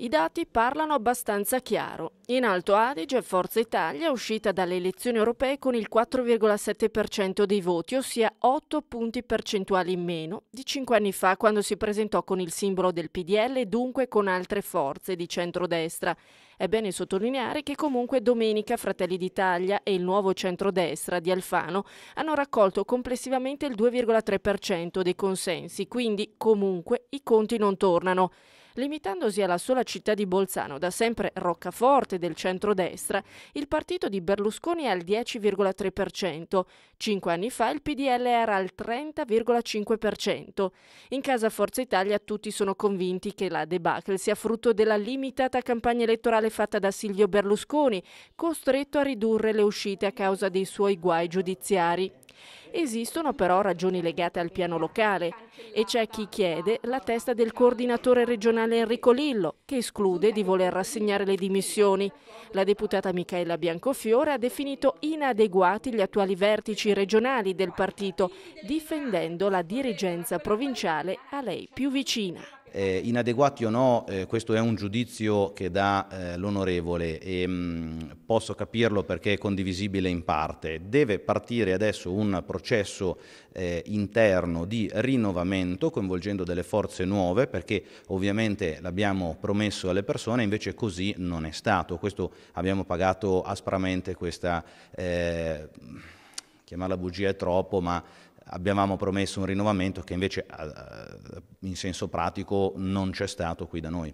I dati parlano abbastanza chiaro. In Alto Adige Forza Italia è uscita dalle elezioni europee con il 4,7% dei voti, ossia 8 punti percentuali in meno di 5 anni fa quando si presentò con il simbolo del PDL e dunque con altre forze di centrodestra. È bene sottolineare che comunque domenica Fratelli d'Italia e il nuovo centrodestra di Alfano hanno raccolto complessivamente il 2,3% dei consensi, quindi comunque i conti non tornano. Limitandosi alla sola città di Bolzano, da sempre roccaforte del centrodestra, il partito di Berlusconi è al 10,3%. Cinque anni fa il PDL era al 30,5%. In casa Forza Italia tutti sono convinti che la debacle sia frutto della limitata campagna elettorale fatta da Silvio Berlusconi, costretto a ridurre le uscite a causa dei suoi guai giudiziari. Esistono però ragioni legate al piano locale e c'è chi chiede la testa del coordinatore regionale Enrico Lillo, che esclude di voler rassegnare le dimissioni. La deputata Michaela Biancofiore ha definito inadeguati gli attuali vertici regionali del partito, difendendo la dirigenza provinciale a lei più vicina. Eh, inadeguati o no, eh, questo è un giudizio che dà eh, l'onorevole e mh, mm, posso capirlo perché è condivisibile in parte. Deve partire adesso un processo processo eh, interno di rinnovamento coinvolgendo delle forze nuove perché ovviamente l'abbiamo promesso alle persone, invece così non è stato. Questo abbiamo pagato aspramente questa... Eh, chiamarla bugia è troppo, ma Abbiamo promesso un rinnovamento che invece eh, in senso pratico non c'è stato qui da noi.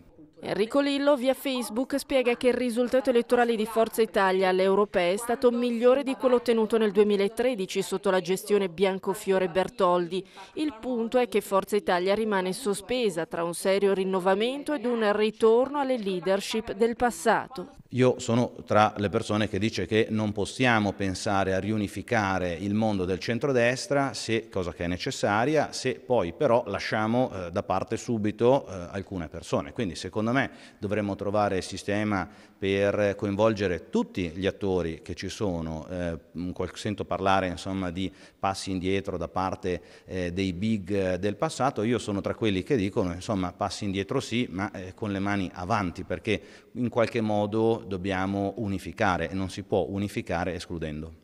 Enrico Lillo via Facebook spiega che il risultato elettorale di Forza Italia alle europee è stato migliore di quello ottenuto nel 2013 sotto la gestione Biancofiore Bertoldi. Il punto è che Forza Italia rimane sospesa tra un serio rinnovamento ed un ritorno alle leadership del passato. Io sono tra le persone che dice che non possiamo pensare a riunificare il mondo del centrodestra, se, cosa che è necessaria, se poi però lasciamo eh, da parte subito eh, alcune persone. Quindi secondo me dovremmo trovare il sistema per coinvolgere tutti gli attori che ci sono. Eh, sento parlare insomma, di passi indietro da parte eh, dei big del passato, io sono tra quelli che dicono insomma passi indietro sì, ma eh, con le mani avanti, perché in qualche modo dobbiamo unificare e non si può unificare escludendo.